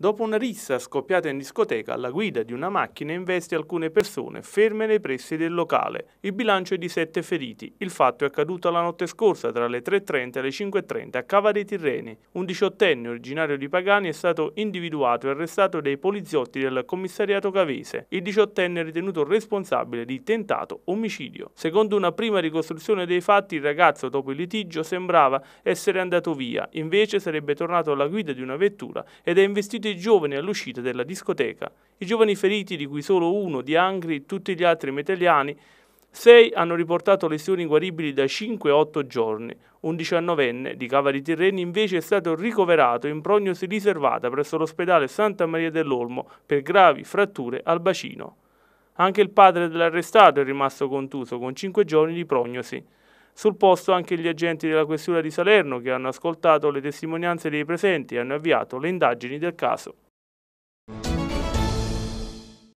dopo una rissa scoppiata in discoteca la guida di una macchina investe alcune persone ferme nei pressi del locale. Il bilancio è di sette feriti. Il fatto è accaduto la notte scorsa tra le 3.30 e le 5.30 a Cava dei Tirreni. Un diciottenne originario di Pagani è stato individuato e arrestato dai poliziotti del commissariato cavese. Il diciottenne è ritenuto responsabile di tentato omicidio. Secondo una prima ricostruzione dei fatti il ragazzo dopo il litigio sembrava essere andato via, invece sarebbe tornato alla guida di una vettura ed è investito i giovani all'uscita della discoteca. I giovani feriti, di cui solo uno di Angri, tutti gli altri meteliani, sei hanno riportato lesioni guaribili da 5 a 8 giorni. Un diciannovenne di Cavari Tirreni invece è stato ricoverato in prognosi riservata presso l'ospedale Santa Maria dell'Olmo per gravi fratture al bacino. Anche il padre dell'arrestato è rimasto contuso con 5 giorni di prognosi. Sul posto anche gli agenti della Questura di Salerno che hanno ascoltato le testimonianze dei presenti e hanno avviato le indagini del caso.